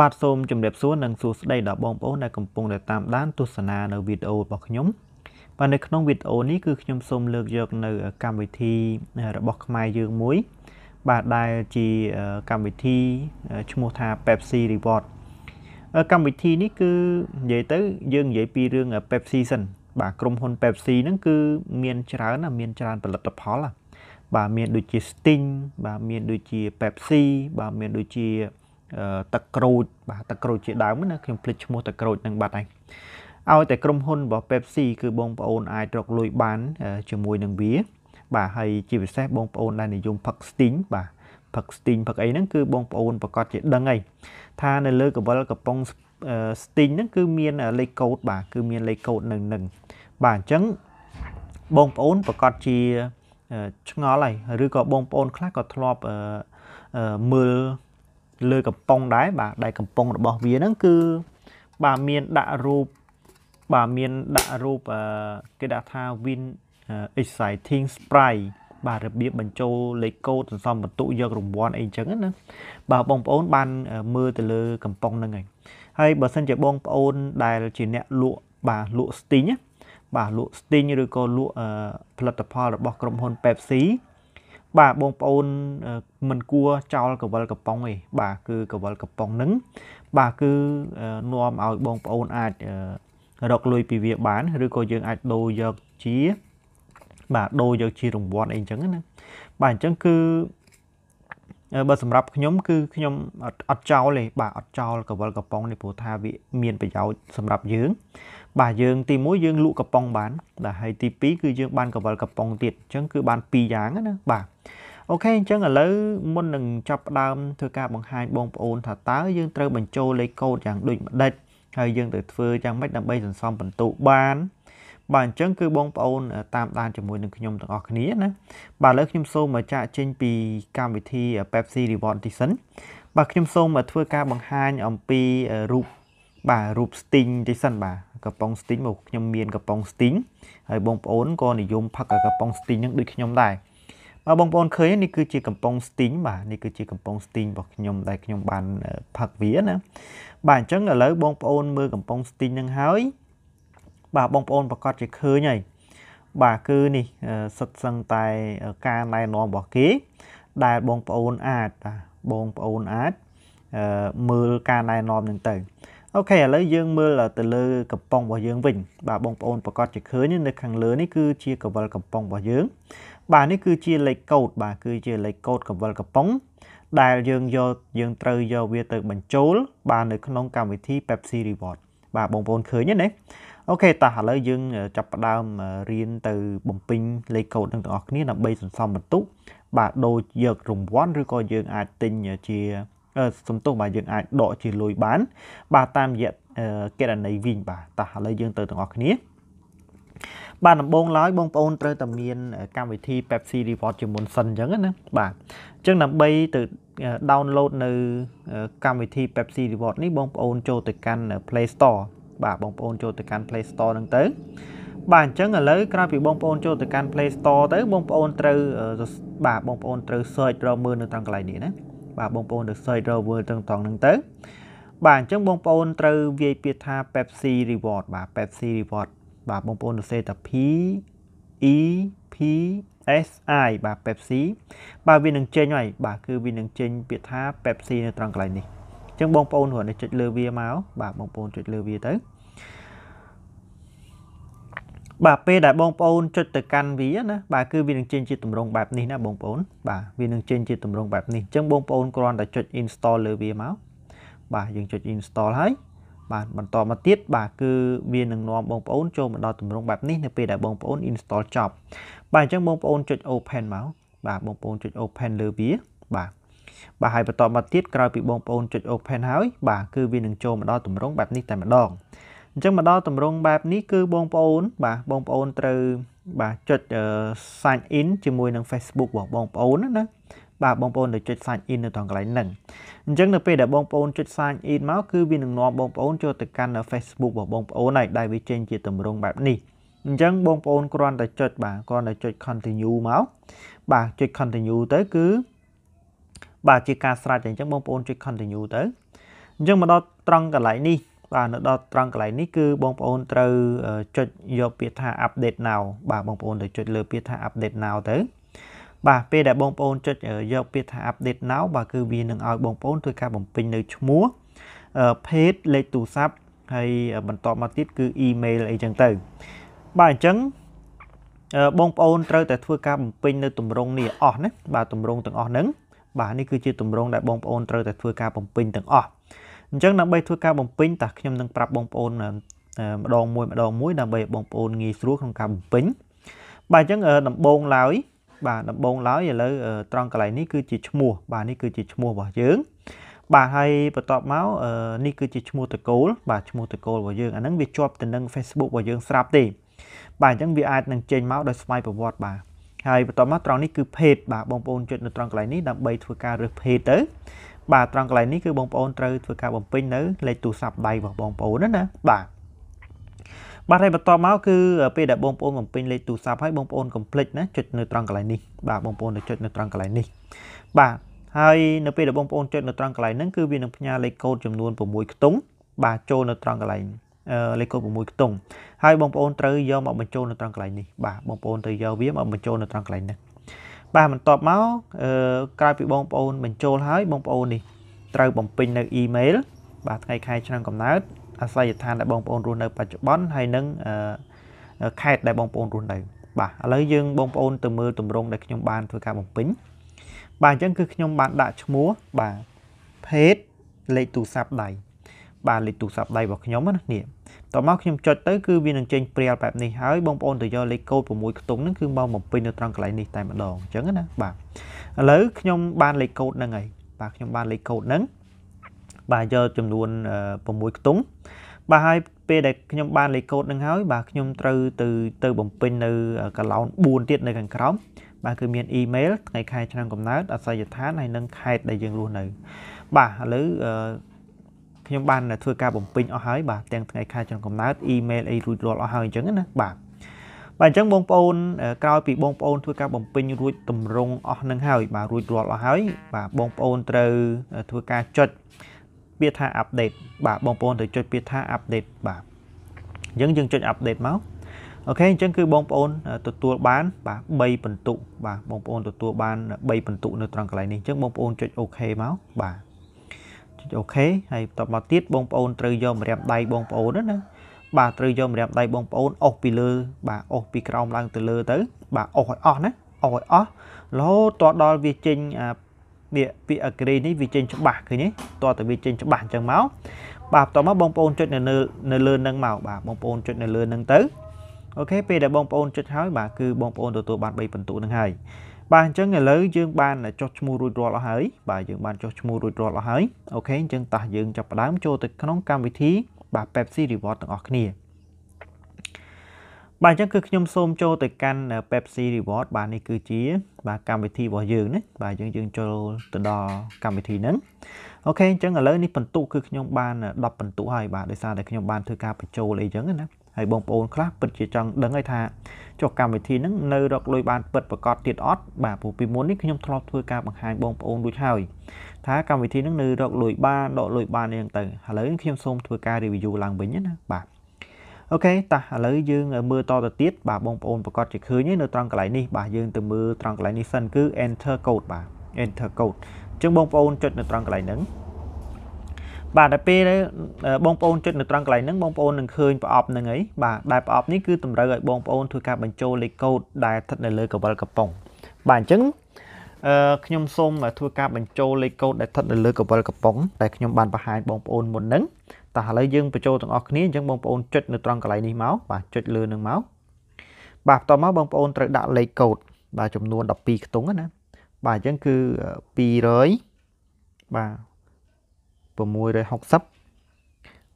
បាទសូមជម្រាបសួរនិងសួស្តីដល់បងប្អូនដែលកំពុងតែតាមដានទស្សនានៅវីដេអូរបស់ខ្ញុំបាទនៅក្នុងវីដេអូនេះគឺខ្ញុំសូមលើកយកនៅ កម្មវិធីរបស់ខ្មែរយើងមួយ បាទដែលជាកម្មវិធីឈ្មោះថា Pepsi Reward កម្មវិធីនេះគឺនិយាយទៅ យើងនិយាយពីរឿង Pepsi សិនបាទក្រុមហ៊ុន Pepsi ហ្នឹងគឺមាន ច្រើនណាមានច្រើនផលិតផល បាទមាន ដូចជា Sting បាទមានដូចជា Pepsi បាទមានដូចជាទឹកក្រូចបាទទឹកក្រូចជាដើមណាខ្ញុំភ្លេចឈ្មោះទឹកក្រូចនឹងបាត់ហើយឲ្យតែក្រុមហ៊ុនរបស់ Pepsi គឺបងប្អូនអាចរកលុយបានជាមួយនឹងវាបាទហើយជាពិសេសបងប្អូនដែលនិយមផឹក Sting បាទផឹក Sting ផឹកអីហ្នឹងគឺបងប្អូនប្រកាសជាដឹងហើយថានៅលើកវលកំប៉ុង Sting ហ្នឹងគឺមានលេខកូដបាទគឺមានលេខកូដនឹងនឹងបាទអញ្ចឹងបងប្អូនប្រកាសជាឆ្ងល់ហើយឬក៏បងប្អូនខ្លះក៏ធ្លាប់មើលលើកំប៉ុងដែរបាទដៃកំប៉ុងរបស់វាហ្នឹងគឺបាទមានដាក់រូបបាទមានដាក់រូបគេដាក់ថា win exciting sprite បាទរបៀបបញ្ចូលលេខកូដសន្សំបន្ទុយករង្វាន់អីចឹងណាបាទបងប្អូន បានមើលទៅលើកំប៉ុងហ្នឹងហើយហើយបើសិនជាបងប្អូន ដែលជាអ្នកលក់បាទលក់ Sting ណាបាទលក់ Sting ឬក៏លក់ផលិតផលរបស់ក្រុមហ៊ុន Pepsi បាទបងប្អូនមិនគួរចោលកវលកំប៉ុងទេបាទគឺកវលកំប៉ុងហ្នឹង បាទគឺនាំឲ្យបងប្អូនអាចរកលុយពីវាបានឬក៏យើងអាចដូរយកជាបាទដូរយកជារង្វាន់អីចឹងណាបាទអញ្ចឹងគឺបើសម្រាប់ខ្ញុំ គឺខ្ញុំអត់ចោលទេបាទអត់ចោលកវលកំប៉ុងនេះព្រោះថាវាមានប្រយោជន៍សម្រាប់យើងបាទយើងទី1យើងលក់កំប៉ុងបានបាទហើយទី2គឺយើងបានកវលកំប៉ុងទៀតអញ្ចឹងគឺបាន2យ៉ាងណាបាទអូខេអញ្ចឹងឥឡូវមុននឹងចាប់ផ្ដើមធ្វើការបង្ហាញបងប្អូនថាតើយើងត្រូវបញ្ចូលលេខកូដយ៉ាងដូចម្ដេចហើយយើងទៅធ្វើយ៉ាងម៉េចដើម្បីសន្សំពិន្ទុបានបាទអញ្ចឹងគឺបងប្អូន តាមដានជាមួយនឹងខ្ញុំទាំងអស់គ្នាណាបាទឥឡូវខ្ញុំសូមមកចាក់ចេញពីកម្មវិធី Pepsi Reward ទីសិនបាទខ្ញុំសូមធ្វើការបង្ហាញអំពីរូបបាទរូប Sting ទីសិនបាទកំប៉ុងស្ទីងមកខ្ញុំមានកំប៉ុងស្ទីងហើយបងប្អូនក៏និយមផឹកកំប៉ុងស្ទីងនឹងដូចខ្ញុំដែរបាទបងប្អូនឃើញនេះគឺជាកំប៉ុងស្ទីងបាទនេះគឺជាកំប៉ុងស្ទីងរបស់ខ្ញុំដែលខ្ញុំបានផឹកវាណាបាទអញ្ចឹងឥឡូវបងប្អូនមើលកំប៉ុងស្ទីងនឹងហើយបាទបងប្អូនប្រកាសជាឃើញហើយបាទគឺនេះសិតសឹងតែការណែនាំរបស់គេ ដែលបងប្អូនអាចបាទបងប្អូនអាចមើលការណែនាំនឹងទៅអូខេឥឡូវយើងមើលទៅលើកំប៉ុងរបស់យើងវិញ បាទបងប្អូនប្រកាសជាឃើញនៅ ខាងលើនេះគឺជាកវលកំប៉ុងរបស់យើង បាទនេះគឺជាលេខកូដបាទគឺជាលេខកូដកវលកំប៉ុងដែលយើងយកយើងត្រូវយកវាទៅបញ្ចូលបាទនៅក្នុងកម្មវិធី Pepsi Reward បាទបងប្អូនឃើញទេណាអូខេតោះឥឡូវយើងចាប់ផ្ដើមរៀនទៅបំពេញលេខកូដនឹងទាំងអស់គ្នាដើម្បីសន្សំបន្ទុកបាទដូចយករង្វាន់ឬក៏យើងអាចទិញជាសំទោសបាទយើងអាចដកជាលុយបាន បាទតាមរយៈកេរណីវិញបាទតោះឥឡូវយើងទៅទាំងអស់គ្នា បាទដំបូងឡើយបងប្អូនត្រូវតែមានកម្មវិធី Pepsi Reward ជាមុនសិនអញ្ចឹងណាបាទអញ្ចឹងដើម្បីទៅ download នៅកម្មវិធី Pepsi Reward នេះបងប្អូនចូលទៅកាន់ Play Store បាទបងប្អូនចូលទៅកាន់ Play Store ហ្នឹងទៅ បាទអញ្ចឹងឥឡូវក្រោយពីបងប្អូនចូលទៅកាន់ Play Store ទៅបងប្អូនត្រូវបាទបងប្អូនត្រូវ search រកមើលនៅតាមកន្លែងនេះណាបាទបងប្អូនទៅ search rover ទាំងត្រង់ហ្នឹងទៅ បាទអញ្ចឹងបងប្អូនត្រូវវាយពាក្យថា Pepsi reward បាទ Pepsi reward បាទបងប្អូនទៅសេតា P E P S I បាទ Pepsi បាទវានឹងចេញហើយបាទគឺវានឹងចេញ ពាក្យថា Pepsi នៅត្រង់កន្លែងនេះអញ្ចឹងបងប្អូនគ្រាន់តែចុចលើវាមកបាទបងប្អូនចុចលើវាទៅបាទពេលដែលបងប្អូនចុចទៅកាន់វាណាបាទគឺវានឹងចេញជាតម្រងបែបនេះណាបងប្អូនបាទវានឹងចេញជាតម្រងបែបនេះអញ្ចឹងបងប្អូនគ្រាន់តែចុច install លើវាមកបាទយើងចុច install ហើយបាទបន្តមកទៀតបាទគឺវានឹងនាំបងប្អូនចូលមកដល់តម្រងបែបនេះនៅពេលដែលបងប្អូន install ចប់បាទអញ្ចឹងបងប្អូនចុច open មកបាទបងប្អូនចុច open លើវាបាទបាទហើយបន្តមកទៀតក្រោយពីបងប្អូនចុច open ហើយបាទគឺវានឹងចូលមកដល់តម្រងបែបនេះតែម្ដងអញ្ចឹងមកដល់តម្រងបែបនេះគឺបងប្អូនបាទបងប្អូនត្រូវបាទចុច sign in ជាមួយនឹង Facebook របស់បងប្អូនណាបាទបងប្អូនទៅចុច sign in នៅត្រង់កន្លែងហ្នឹងអញ្ចឹងនៅពេលដែលបងប្អូនចុច sign in មកគឺវានឹងនាំបងប្អូនចូលទៅកាន់ Facebook របស់បងប្អូនហើយដែលវាចេញជាតម្រងបែបនេះអញ្ចឹងបងប្អូនគ្រាន់តែចុចបាទគ្រាន់តែចុច continue មកបាទចុច continue ទៅគឺបាទជាការស្រេចអញ្ចឹងបងប្អូនចុច continue ទៅអញ្ចឹងមកដល់ត្រង់កន្លែងនេះបាទនៅដល់ត្រង់កន្លែងនេះគឺបងប្អូនត្រូវចុចយកពាក្យថា update now បាទបងប្អូនត្រូវចុចលើពាក្យថា update now ទៅបាទពេលដែលបងប្អូនចុចយកពាក្យថា update now បាទគឺវានឹងឲ្យបងប្អូនធ្វើការបំពេញនៅឈ្មោះ page លេខទូរស័ព្ទហើយបន្តមកទៀតគឺ email អីចឹងទៅបាទអញ្ចឹងបងប្អូនត្រូវតែធ្វើការបំពេញនៅតម្រងនេះអស់ណាបាទតម្រងទាំងអស់ហ្នឹងបាទនេះគឺជាតម្រងដែលបងប្អូនត្រូវតែធ្វើការបំពេញទាំងអស់អញ្ចឹងដើម្បីធ្វើការបំពេញតើខ្ញុំនឹងប្រាប់បងប្អូនម្ដងមួយម្ដងមួយដើម្បីបងប្អូនងាយស្រួលក្នុងការបំពេញបាទអញ្ចឹងដំបងឡើយបាទដំបងឡើយឥឡូវត្រង់កន្លែងនេះគឺជាឈ្មោះបាទនេះគឺជាឈ្មោះរបស់យើងបាទហើយបន្ទាប់មកនេះគឺជាឈ្មោះតកូលបាទឈ្មោះតកូលរបស់យើងអាហ្នឹងវាជាប់ទៅនឹង Facebook របស់យើងស្រាប់ទេបាទអញ្ចឹងវាអាចនឹងចេញមកដោយស្វ័យប្រវត្តិបាទហើយបន្ទាប់មកត្រង់នេះគឺ page បាទបងប្អូនចុចនៅត្រង់កន្លែងនេះដើម្បីធ្វើការរើស page ទៅបាទត្រង់កន្លែងនេះគឺបងប្អូនត្រូវធ្វើការបំពេញនៅលេខទូរស័ព្ទដៃរបស់បងប្អូនណាណាបាទបាទហើយបន្តមកគឺពេលដែលបងប្អូនបំពេញលេខទូរស័ព្ទហើយបងប្អូនកុំភ្លេចណាចុចនៅត្រង់កន្លែងនេះបាទបងប្អូនទៅចុចនៅត្រង់កន្លែងនេះបាទហើយនៅពេលដែលបងប្អូនចុចនៅត្រង់កន្លែងហ្នឹងគឺវានឹងផ្ញើលេខកូដចំនួន6ខ្ទង់បាទចូលនៅត្រង់កន្លែងលេខកូដ6ខ្ទង់ហើយបងប្អូនត្រូវយកមកបញ្ចូលនៅត្រង់កន្លែងនេះបាទបងប្អូនត្រូវយកវាមកបញ្ចូលនៅត្រង់កន្លែងនេះបាទបន្ទាប់មកអឺក្រោយពីបងប្អូនបញ្ចូលហើយបងប្អូននេះត្រូវបំពេញនៅ email បាទថ្ងៃខែឆ្នាំកំណើតអាស័យដ្ឋានដែលបងប្អូនរស់នៅបច្ចុប្បន្នហើយនឹងអឺខេត្តដែលបងប្អូនរស់នៅបាទឥឡូវយើងបងប្អូនទៅមើលទម្រង់ដែលខ្ញុំបានធ្វើការបំពេញបាទអញ្ចឹងគឺខ្ញុំបានដាក់ឈ្មោះបាទ page លេខទូរស័ព្ទដៃបានលេខទូរស័ព្ទដៃរបស់ខ្ញុំណានេះតមកខ្ញុំចុចទៅគឺវានឹងចេញព្រាលបែបនេះហើយបងប្អូនទៅយកលេខកូដ6ខ្ទង់ហ្នឹងគឺមកបំពេញនៅត្រង់កន្លែងនេះតែម្ដងអញ្ចឹងណាបាទឥឡូវខ្ញុំបានលេខកូដហ្នឹងហើយបាទខ្ញុំបានលេខកូដហ្នឹងបាទយកចំនួន6ខ្ទង់បាទហើយពេលដែលខ្ញុំបានលេខកូដនឹងហើយបាទខ្ញុំត្រូវទៅទៅបំពេញនៅកឡោន4ទៀតនៅខាងក្រោមបាទគឺមានអ៊ីមែលថ្ងៃខែឆ្នាំកំណើតអាសយដ្ឋានហើយនិងខេត្តដែលយើងរស់នៅបាទឥឡូវខ្ញុំបានធ្វើការបំពេញអស់ហើយបាទទាំងថ្ងៃខែឆ្នាំកំណើតអ៊ីមែលអីរួចរាល់អស់ហើយអញ្ចឹងណាបាទបាទអញ្ចឹងបងប្អូនក្រោយពីបងប្អូនធ្វើការបំពេញរួចតម្រង់អស់នឹងហើយបាទរួចរាល់អស់ហើយបាទបងប្អូនត្រូវធ្វើការចុចពាក្យថា update បាទបងប្អូនត្រូវចុចពាក្យថា update បាទអញ្ចឹងយើងចុច update មកអូខេអញ្ចឹងគឺបងប្អូនទទួលបានបាទ3ពិន្ទុបាទបងប្អូនទទួលបាន3ពិន្ទុនៅត្រង់កន្លែងនេះអញ្ចឹងបងប្អូនចុច OK មកបាទចុចអូខេហើយបន្ទាប់មកទៀតបងប្អូនត្រូវយកម្រាមដៃបងប្អូនណាបាទត្រូវយកម្រាមដៃបងប្អូនអុសពីលើបាទអុសពីក្រោមឡើងទៅលើទៅបាទអុសឲ្យអស់ណាអុសឲ្យអស់រហូតទាល់ដល់វាចេញអាពាក្យពាក្យអក្រេនេះវាចេញច្បាស់ឃើញទេតើតើវាចេញច្បាស់អញ្ចឹងមកបាទបន្តមកបងប្អូនចុចនៅលើនៅលើនឹងមកបាទបងប្អូនចុចនៅលើនឹងទៅអូខេពេលដែលបងប្អូនចុចហើយបាទគឺបងប្អូនទទួលបាន3ពិន្ទុនឹងហើយបាទអញ្ចឹងឥឡូវយើង បានចុះឈ្មោះរួចរាល់អស់ហើយបាទយើងបានចុះឈ្មោះរួចរាល់អស់ហើយអូខេអញ្ចឹងតោះយើងចាប់ផ្ដើមចូលទៅក្នុងកម្មវិធី បាទ Pepsi Reward ទាំងអស់គ្នាបាទអញ្ចឹងគឺខ្ញុំសូមចូលទៅកាន់ Pepsi Reward បាទនេះគឺជាបាទកម្មវិធីរបស់យើងណាបាទយើងយើងចូលទៅដល់កម្មវិធីហ្នឹងអូខេអញ្ចឹងឥឡូវនេះពិន្ទុគឺខ្ញុំបាន10ពិន្ទុហើយបាទដោយសារតែខ្ញុំបានធ្វើការបញ្ចូលអីចឹងណាហើយបងប្អូនខ្លះពិតជាចង់ដឹងហើយថាចុះកម្មវិធីហ្នឹងនៅរកលុយបានពិតប្រកបទៀតអត់បាទព្រោះពីមុននេះខ្ញុំធ្លាប់ធ្វើការបង្ហាញបងប្អូនដូចហើយថាកម្មវិធីហ្នឹងនៅរកលុយបានដកលុយបានអីហ្នឹងទៅឥឡូវខ្ញុំសូមធ្វើការ review ឡើងវិញណាបាទអូខេតោះឥឡូវយើងមើលតទៅទៀតបាទបងប្អូនប្រកាសជាឃើញនៅត្រង់កន្លែងនេះបាទយើងទៅមើលត្រង់កន្លែងនេះសិនគឺ enter code បាទ enter code អញ្ចឹងបងប្អូនចុចនៅត្រង់កន្លែងហ្នឹងបាទដល់ពេលបងប្អូនចុចនៅត្រង់កន្លែងហ្នឹងបងប្អូននឹងឃើញប្រអប់ហ្នឹងហើយបាទដែលប្រអប់នេះគឺតម្រូវឲ្យបងប្អូន ធ្វើការបញ្ចូលលេខកូដដែលស្ថិតនៅលើកវលកំប៉ុងបាទអញ្ចឹងអឺខ្ញុំសូមធ្វើការបញ្ចូលលេខកូដដែលស្ថិតនៅលើកវលកំប៉ុងដែលខ្ញុំបានបង្ហាញបងប្អូនមុនហ្នឹងតោះឥឡូវយើងបញ្ចូលទាំងអស់គ្នាអញ្ចឹងបងប្អូនចុចនៅត្រង់កន្លែងនេះមកបាទចុចលើនឹងមកបាទបន្តមកបងប្អូនត្រូវដាក់លេខកូដបាទចំនួន12ខ្ទង់ណាបាទអញ្ចឹងគឺ200បាទ660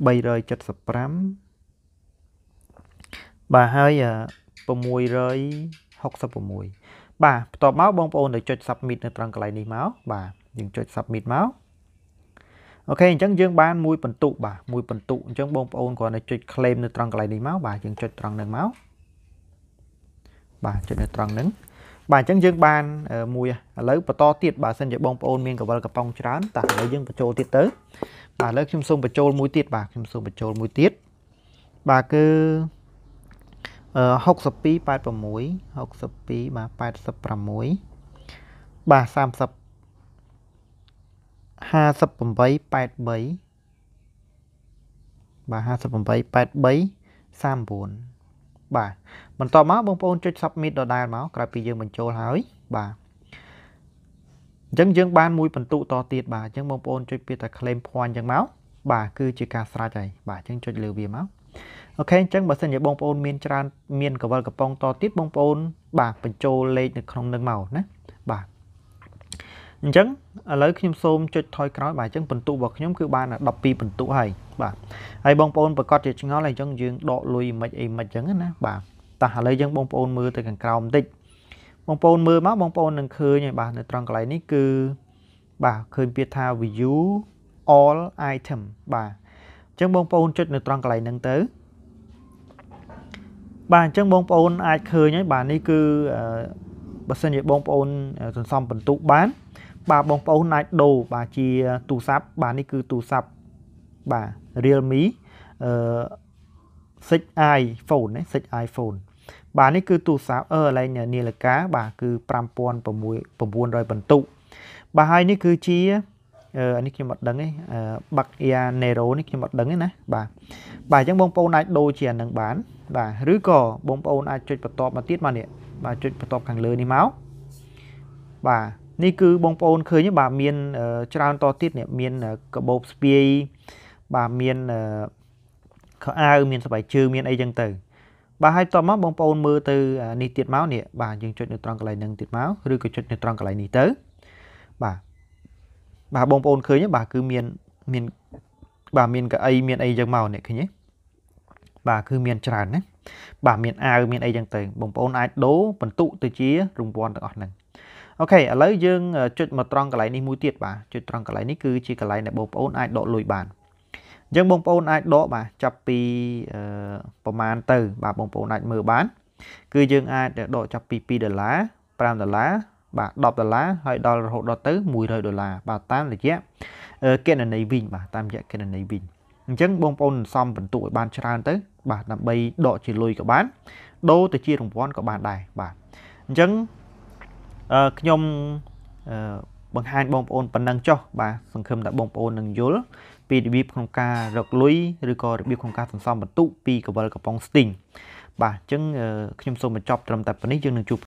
375បាទហើយ666បាទបន្ទាប់មកបងប្អូនទៅចុច submit នៅត្រង់កន្លែងនេះមកបាទយើងចុច submit មកអូខេអញ្ចឹងយើងបានមួយពិន្ទុបាទមួយពិន្ទុអញ្ចឹងបងប្អូនគ្រាន់តែចុច claim នៅត្រង់កន្លែងនេះមកបាទយើងចុចត្រង់ហ្នឹងមកបាទចុចនៅត្រង់ហ្នឹងបាទអញ្ចឹងយើងបានមួយឥឡូវបន្តទៀតបើសិនជាបងប្អូនមានកវលកំប៉ុងច្រើនតោះឥឡូវយើងបញ្ចូលទៀតទៅបាទឥឡូវខ្ញុំសូមបញ្ចូលមួយទៀតបាទខ្ញុំសូមបញ្ចូលមួយទៀតបាទគឺ62 86 62បាទ86បាទ30 58 83បាទ58 83 39បាទបន្តមកបងប្អូនចុច submit ដដែលមកក្រោយពីយើងបញ្ចូលហើយបាទអញ្ចឹងយើងបានមួយបន្ទុកតទៀតបាទអញ្ចឹងបងប្អូនចុចពាក្យថា claim point អញ្ចឹងមកបាទគឺជាការស្រាច់ហើយបាទអញ្ចឹងចុចលើវាមកអូខេអញ្ចឹងបើសិនជាបងប្អូន មានច្រើនមានកវលកំប៉ុងតទៀតបងប្អូន បាទបញ្ចូលលេខនៅក្នុងនឹងមកណាបាទអញ្ចឹងឥឡូវខ្ញុំសូមចុចថយក្រោយបាទអញ្ចឹងពិន្ទុរបស់ខ្ញុំគឺបាន12ពិន្ទុហើយបាទហើយបងប្អូនប្រកាសជាឆ្ងល់ហើយអញ្ចឹងយើងដកលុយមិនអីមិនអញ្ចឹងណាបាទតោះឥឡូវយើងបងប្អូនមើលទៅខាងក្រោមបន្តិចបងប្អូនមើលមកបងប្អូននឹងឃើញហើយបាទនៅត្រង់កន្លែងនេះគឺបាទឃើញពាក្យថា view all item បាទអញ្ចឹងបងប្អូនចុចនៅត្រង់កន្លែងហ្នឹងទៅ បាទអញ្ចឹងបងប្អូនអាចឃើញហើយបាទនេះគឺបើសិនជាបងប្អូនសន្សំពិន្ទុបានបាទបងប្អូនអាចដូរបាទជាទូរស័ព្ទបាទនេះគឺទូរស័ព្ទបាទ Realme អឺ 6i phone ណា 6i phone បាទនេះគឺទូរស័ព្ទអឺកន្លែងនាឡិកាបាទគឺ5900បន្ទុកបាទហើយនេះគឺជាអឺនេះខ្ញុំអត់ដឹងទេបាក់អ៊ីណេរ៉ូនេះខ្ញុំអត់ដឹងទេណាបាទបាទអញ្ចឹងបងប្អូនអាចដូរជាអានឹងបានបាទឬក៏បងប្អូនអាចចុចបន្តមកទៀតមកនេះបាទចុចបន្តខាងលើនេះមកបាទនេះគឺបងប្អូនឃើញបាទមានច្រើនតទៀតនេះមានកបោបស្ពាយបាទមានខោអាវមានស្បែកជើងមានអីចឹងទៅ បាទហើយតបមកបងប្អូនមើលទៅនេះទៀតមកនេះបាទយើងចុចនៅត្រង់កន្លែងនឹងទៀតមកឬក៏ចុចនៅត្រង់កន្លែងនេះទៅបាទបាទបងប្អូនឃើញបាទគឺមានមានបាទមានកៅអីមានអីចឹងមកនេះឃើញទេបាទគឺមានច្រើនណាបាទមានអាវមានអីចឹងទៅបងប្អូនអាចដូរបន្ទុទៅជារង្វាន់ទាំងអស់ហ្នឹងអូខេឥឡូវយើងចុចមកត្រង់កន្លែងនេះមួយទៀតបាទចុចត្រង់កន្លែងនេះគឺជាកន្លែងដែលបងប្អូនអាចដកលុយបានអញ្ចឹងបងប្អូនអាចដកបាទចាប់ពីប្រហែលទៅបាទបងប្អូនអាចមើលបានគឺយើងអាចដកចាប់ពី2ដុល្លារ5ដុល្លារបាទ10ដុល្លារហើយដល់រហូតដល់ទៅ100ដុល្លារបាទតាមរយៈគណនីវិញបាទតាមរយៈគណនីវិញអញ្ចឹងបងប្អូនសំបន្ទុកឲ្យបានច្រើនទៅបាទដើម្បីដកជាលុយក៏បានដូរទៅជារង្វាន់ក៏បានដែរបាទអញ្ចឹងខ្ញុំបង្ហាញបងប្អូនប៉ុណ្ណឹងចុះបាទសង្ឃឹមថាបងប្អូននឹងយល់ពីរបៀបក្នុងការរកលុយឬក៏របៀបក្នុងការសន្សំបន្ទុកពីកវលកំប៉ុងស្ទីងបាទអញ្ចឹងខ្ញុំសូមបញ្ចប់ត្រឹមតែប៉ុណ្នេះយើងនឹងជួប